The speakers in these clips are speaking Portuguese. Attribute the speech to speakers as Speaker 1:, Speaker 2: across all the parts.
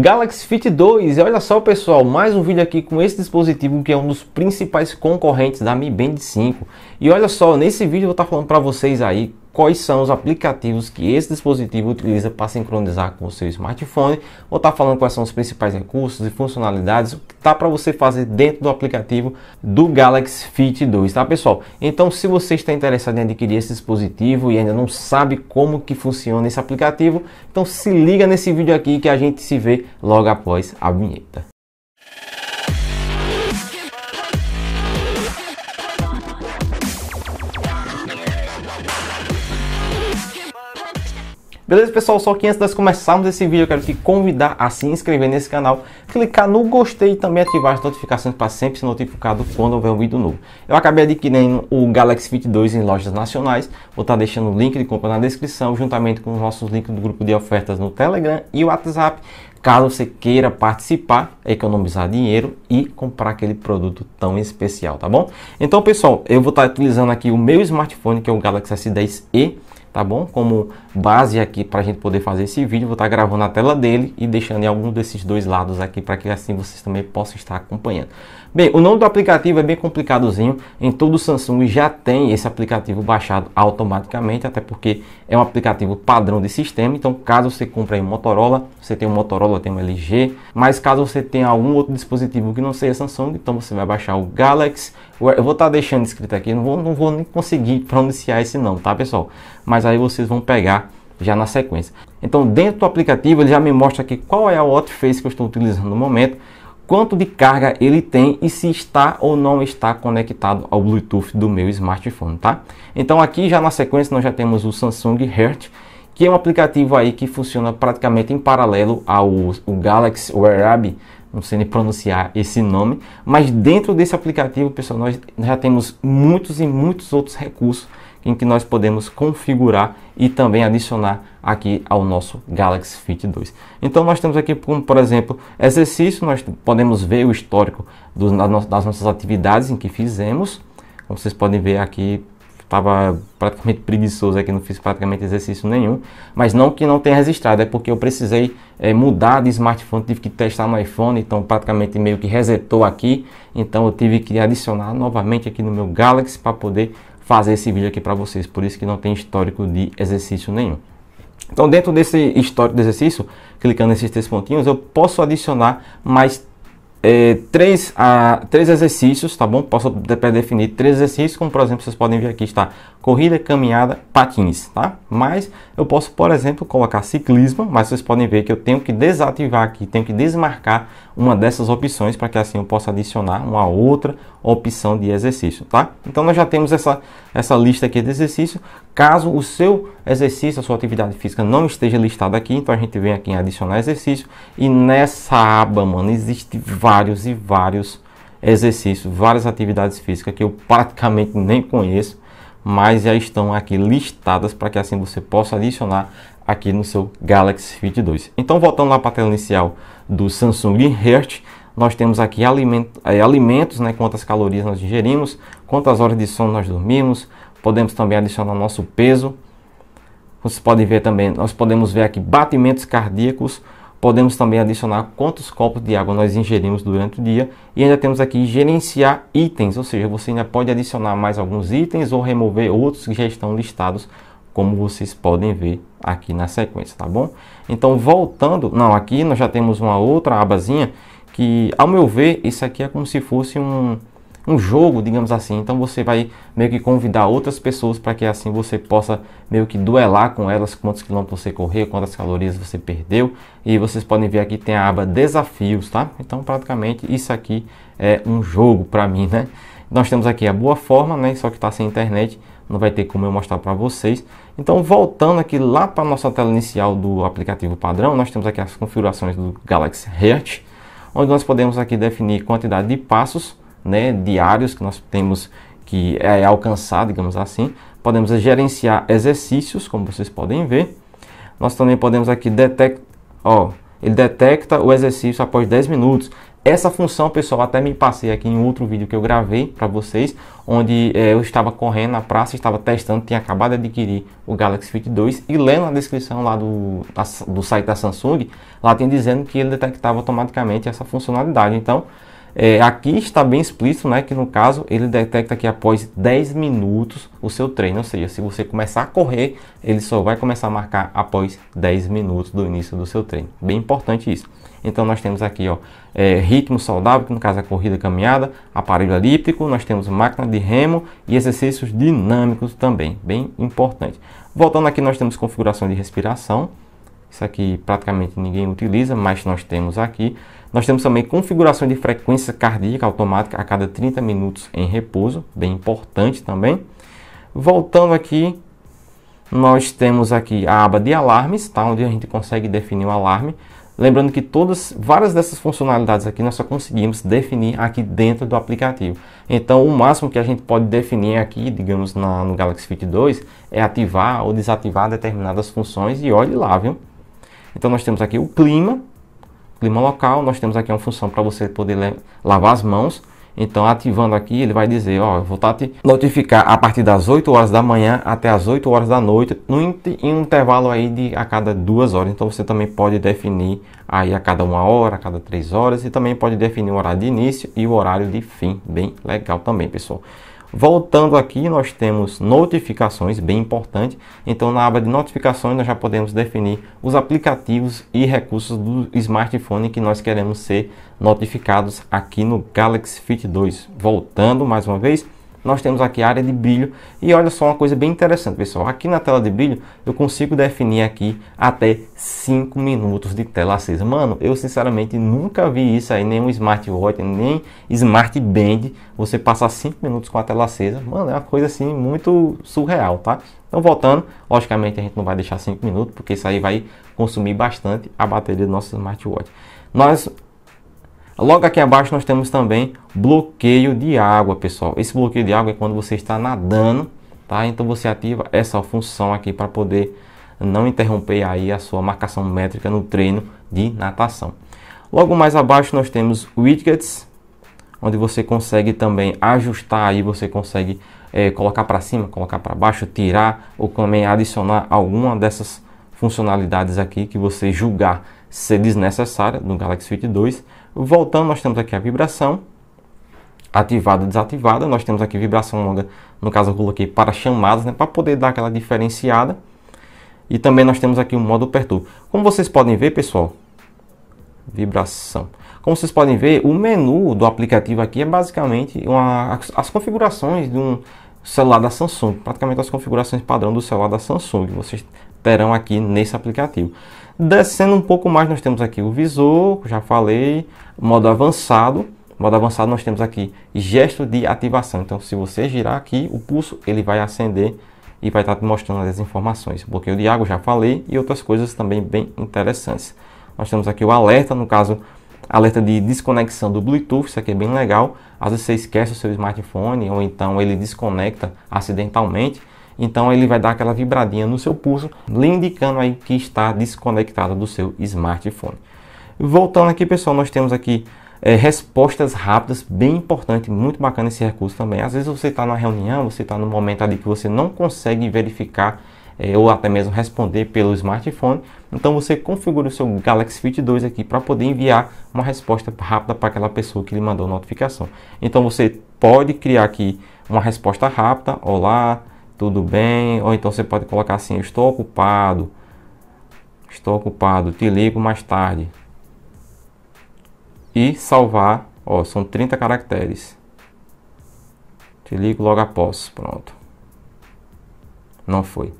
Speaker 1: Galaxy Fit 2, olha só pessoal, mais um vídeo aqui com esse dispositivo que é um dos principais concorrentes da Mi Band 5. E olha só, nesse vídeo eu vou estar falando para vocês aí quais são os aplicativos que esse dispositivo utiliza para sincronizar com o seu smartphone. Vou estar tá falando quais são os principais recursos e funcionalidades que tá para você fazer dentro do aplicativo do Galaxy Fit 2, tá pessoal? Então, se você está interessado em adquirir esse dispositivo e ainda não sabe como que funciona esse aplicativo, então se liga nesse vídeo aqui que a gente se vê logo após a vinheta. Beleza, pessoal? Só que antes de começarmos esse vídeo, eu quero te convidar a se inscrever nesse canal, clicar no gostei e também ativar as notificações para sempre ser notificado quando houver um vídeo novo. Eu acabei adquirindo o Galaxy Fit 2 em lojas nacionais, vou estar tá deixando o link de compra na descrição, juntamente com os nossos links do grupo de ofertas no Telegram e WhatsApp, caso você queira participar, economizar dinheiro e comprar aquele produto tão especial, tá bom? Então, pessoal, eu vou estar tá utilizando aqui o meu smartphone, que é o Galaxy S10e, tá bom? Como base aqui para a gente poder fazer esse vídeo, vou estar tá gravando a tela dele e deixando em algum desses dois lados aqui para que assim vocês também possam estar acompanhando. Bem, o nome do aplicativo é bem complicadozinho. Em todo o Samsung já tem esse aplicativo baixado automaticamente, até porque é um aplicativo padrão de sistema. Então, caso você compre um Motorola, você tem um Motorola, tem um LG. Mas caso você tenha algum outro dispositivo que não seja Samsung, então você vai baixar o Galaxy. Eu vou estar tá deixando escrito aqui, não vou, não vou nem conseguir pronunciar esse não, tá pessoal? Mas aí vocês vão pegar já na sequência. Então, dentro do aplicativo, ele já me mostra aqui qual é a watch face que eu estou utilizando no momento quanto de carga ele tem e se está ou não está conectado ao Bluetooth do meu smartphone, tá? Então aqui já na sequência nós já temos o Samsung Heart, que é um aplicativo aí que funciona praticamente em paralelo ao o Galaxy Wearable, não sei nem pronunciar esse nome, mas dentro desse aplicativo, pessoal, nós já temos muitos e muitos outros recursos em que nós podemos configurar e também adicionar aqui ao nosso Galaxy Fit 2. Então nós temos aqui, como, por exemplo, exercício, nós podemos ver o histórico das nossas atividades em que fizemos. Como vocês podem ver aqui, estava praticamente preguiçoso aqui, não fiz praticamente exercício nenhum, mas não que não tenha registrado, é porque eu precisei é, mudar de smartphone, tive que testar no iPhone, então praticamente meio que resetou aqui, então eu tive que adicionar novamente aqui no meu Galaxy para poder fazer esse vídeo aqui para vocês, por isso que não tem histórico de exercício nenhum. Então, dentro desse histórico de exercício, clicando nesses três pontinhos, eu posso adicionar mais é, três, a, três exercícios, tá bom? Posso definir três exercícios, como por exemplo, vocês podem ver aqui está corrida, caminhada, patins, tá? Mas eu posso, por exemplo, colocar ciclismo, mas vocês podem ver que eu tenho que desativar aqui, tenho que desmarcar uma dessas opções para que assim eu possa adicionar uma outra opção de exercício, tá? Então nós já temos essa, essa lista aqui de exercício. Caso o seu exercício, a sua atividade física não esteja listada aqui, então a gente vem aqui em adicionar exercício e nessa aba, mano, existem vários e vários exercícios, várias atividades físicas que eu praticamente nem conheço, mas já estão aqui listadas para que assim você possa adicionar aqui no seu Galaxy Fit 2. Então, voltando lá para a tela inicial do Samsung Heart, nós temos aqui alimento, é, alimentos, né, quantas calorias nós ingerimos, quantas horas de sono nós dormimos, podemos também adicionar nosso peso. Vocês podem ver também, nós podemos ver aqui batimentos cardíacos, podemos também adicionar quantos copos de água nós ingerimos durante o dia e ainda temos aqui gerenciar itens, ou seja, você ainda pode adicionar mais alguns itens ou remover outros que já estão listados como vocês podem ver aqui na sequência, tá bom? Então, voltando, não, aqui nós já temos uma outra abazinha que, ao meu ver, isso aqui é como se fosse um, um jogo, digamos assim. Então, você vai meio que convidar outras pessoas para que assim você possa meio que duelar com elas quantos quilômetros você correu, quantas calorias você perdeu. E vocês podem ver aqui tem a aba desafios, tá? Então, praticamente, isso aqui é um jogo para mim, né? Nós temos aqui a boa forma, né? Só que está sem internet não vai ter como eu mostrar para vocês. Então, voltando aqui lá para a nossa tela inicial do aplicativo padrão, nós temos aqui as configurações do Galaxy Heart onde nós podemos aqui definir quantidade de passos né, diários que nós temos que é alcançar, digamos assim. Podemos gerenciar exercícios, como vocês podem ver. Nós também podemos aqui detectar, ó, ele detecta o exercício após 10 minutos. Essa função, pessoal, até me passei aqui em outro vídeo que eu gravei para vocês, onde é, eu estava correndo na praça, estava testando, tinha acabado de adquirir o Galaxy Fit 2 e lendo a descrição lá do, da, do site da Samsung, lá tem dizendo que ele detectava automaticamente essa funcionalidade. Então, é, aqui está bem explícito, né, que no caso ele detecta que após 10 minutos o seu treino, ou seja, se você começar a correr, ele só vai começar a marcar após 10 minutos do início do seu treino. Bem importante isso. Então nós temos aqui ó, é, ritmo saudável, que no caso é corrida e caminhada, aparelho elíptico, nós temos máquina de remo e exercícios dinâmicos também, bem importante. Voltando aqui nós temos configuração de respiração, isso aqui praticamente ninguém utiliza, mas nós temos aqui. Nós temos também configuração de frequência cardíaca automática a cada 30 minutos em repouso, bem importante também. Voltando aqui, nós temos aqui a aba de alarmes, tá? onde a gente consegue definir o alarme. Lembrando que todas, várias dessas funcionalidades aqui nós só conseguimos definir aqui dentro do aplicativo. Então, o máximo que a gente pode definir aqui, digamos, na, no Galaxy Fit 2, é ativar ou desativar determinadas funções e olhe lá, viu? Então nós temos aqui o clima, clima local, nós temos aqui uma função para você poder lavar as mãos. Então ativando aqui, ele vai dizer, ó, eu vou estar tá te notificar a partir das 8 horas da manhã até as 8 horas da noite, no em um intervalo aí de a cada duas horas. Então você também pode definir aí a cada uma hora, a cada três horas e também pode definir o horário de início e o horário de fim. Bem legal também, pessoal. Voltando aqui, nós temos notificações, bem importante. Então, na aba de notificações, nós já podemos definir os aplicativos e recursos do smartphone que nós queremos ser notificados aqui no Galaxy Fit 2. Voltando mais uma vez, nós temos aqui a área de brilho e olha só uma coisa bem interessante, pessoal. Aqui na tela de brilho eu consigo definir aqui até 5 minutos de tela acesa. Mano, eu sinceramente nunca vi isso aí, nem um smartwatch, nem smart band, você passar 5 minutos com a tela acesa. Mano, é uma coisa assim muito surreal, tá? Então voltando, logicamente a gente não vai deixar 5 minutos, porque isso aí vai consumir bastante a bateria do nosso smartwatch. Nós Logo aqui abaixo nós temos também bloqueio de água, pessoal. Esse bloqueio de água é quando você está nadando, tá? Então você ativa essa função aqui para poder não interromper aí a sua marcação métrica no treino de natação. Logo mais abaixo nós temos widgets, onde você consegue também ajustar aí, você consegue é, colocar para cima, colocar para baixo, tirar ou também adicionar alguma dessas funcionalidades aqui que você julgar ser desnecessária no Galaxy Fit 2 Voltando, nós temos aqui a vibração ativada e desativada. Nós temos aqui vibração longa, no caso eu coloquei para chamadas, né, para poder dar aquela diferenciada. E também nós temos aqui o modo perturbo. Como vocês podem ver, pessoal, vibração. Como vocês podem ver, o menu do aplicativo aqui é basicamente uma, as configurações de um celular da Samsung, praticamente as configurações padrão do celular da Samsung. Vocês terão aqui nesse aplicativo. Descendo um pouco mais, nós temos aqui o visor, já falei, modo avançado. Modo avançado nós temos aqui gesto de ativação. Então, se você girar aqui, o pulso ele vai acender e vai estar te mostrando as informações. Bloqueio de água, já falei, e outras coisas também bem interessantes. Nós temos aqui o alerta, no caso, alerta de desconexão do Bluetooth, isso aqui é bem legal. Às vezes você esquece o seu smartphone ou então ele desconecta acidentalmente. Então ele vai dar aquela vibradinha no seu pulso, lhe indicando aí que está desconectado do seu smartphone. Voltando aqui, pessoal, nós temos aqui é, respostas rápidas, bem importante, muito bacana esse recurso também. Às vezes você está na reunião, você está num momento ali que você não consegue verificar é, ou até mesmo responder pelo smartphone. Então você configura o seu Galaxy Fit 2 aqui para poder enviar uma resposta rápida para aquela pessoa que lhe mandou notificação. Então você pode criar aqui uma resposta rápida, olá, tudo bem? Ou então você pode colocar assim, estou ocupado, estou ocupado, te ligo mais tarde. E salvar, ó, são 30 caracteres. Te ligo logo após, pronto. Não foi.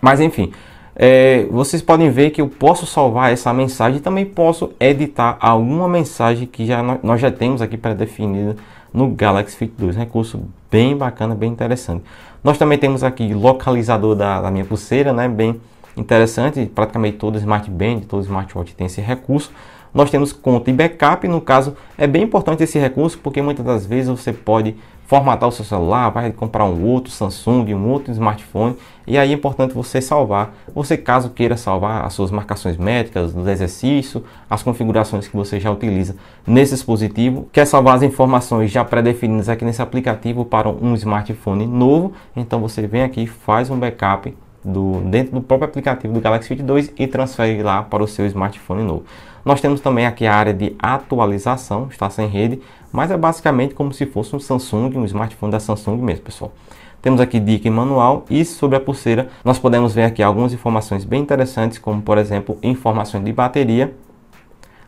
Speaker 1: Mas enfim, é, vocês podem ver que eu posso salvar essa mensagem e também posso editar alguma mensagem que já nós já temos aqui pré-definida no Galaxy Fit 2. Recurso bem bacana, bem interessante. Nós também temos aqui localizador da, da minha pulseira, né? Bem interessante. Praticamente todo smartband, todo smartwatch tem esse recurso. Nós temos conta e backup, no caso, é bem importante esse recurso, porque muitas das vezes você pode formatar o seu celular, vai comprar um outro Samsung, um outro smartphone, e aí é importante você salvar. Você caso queira salvar as suas marcações métricas do exercício, as configurações que você já utiliza nesse dispositivo, quer salvar as informações já pré-definidas aqui nesse aplicativo para um smartphone novo, então você vem aqui, faz um backup do, dentro do próprio aplicativo do Galaxy Fit 2 e transfere lá para o seu smartphone novo. Nós temos também aqui a área de atualização, está sem rede, mas é basicamente como se fosse um Samsung, um smartphone da Samsung mesmo, pessoal. Temos aqui dica e manual e sobre a pulseira nós podemos ver aqui algumas informações bem interessantes, como por exemplo informações de bateria,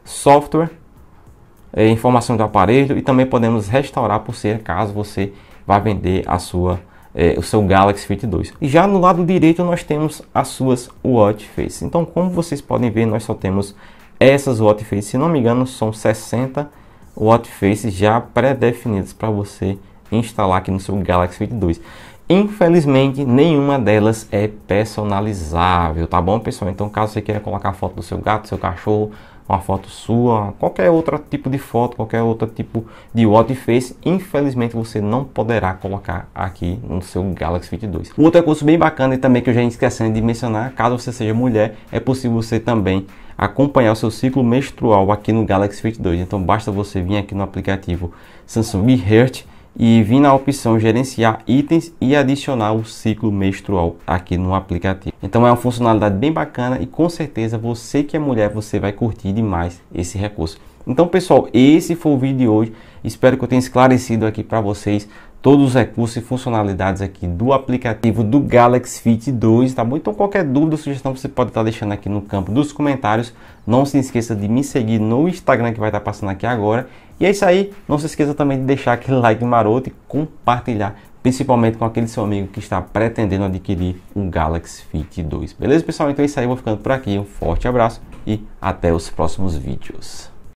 Speaker 1: software, eh, informação do aparelho e também podemos restaurar a pulseira caso você vá vender a sua pulseira é, o seu Galaxy Fit 2. E já no lado direito nós temos as suas watch face. Então, como vocês podem ver, nós só temos essas watch face, se não me engano, são 60 watch faces já pré-definidas para você instalar aqui no seu Galaxy Fit 2. Infelizmente, nenhuma delas é personalizável, tá bom, pessoal? Então, caso você queira colocar a foto do seu gato, seu cachorro, uma foto sua, qualquer outro tipo de foto, qualquer outro tipo de watch face, infelizmente você não poderá colocar aqui no seu Galaxy Fit 2. Um outro recurso bem bacana e também que eu já esquecendo de mencionar, caso você seja mulher, é possível você também acompanhar o seu ciclo menstrual aqui no Galaxy Fit 2. Então basta você vir aqui no aplicativo Samsung Heart e vim na opção gerenciar itens e adicionar o ciclo menstrual aqui no aplicativo. Então é uma funcionalidade bem bacana e com certeza você que é mulher, você vai curtir demais esse recurso. Então pessoal, esse foi o vídeo de hoje. Espero que eu tenha esclarecido aqui para vocês todos os recursos e funcionalidades aqui do aplicativo do Galaxy Fit 2, tá bom? Então qualquer dúvida ou sugestão você pode estar tá deixando aqui no campo dos comentários. Não se esqueça de me seguir no Instagram que vai estar tá passando aqui agora e é isso aí. Não se esqueça também de deixar aquele like maroto e compartilhar, principalmente com aquele seu amigo que está pretendendo adquirir um Galaxy Fit 2. Beleza, pessoal? Então é isso aí. Eu vou ficando por aqui. Um forte abraço e até os próximos vídeos.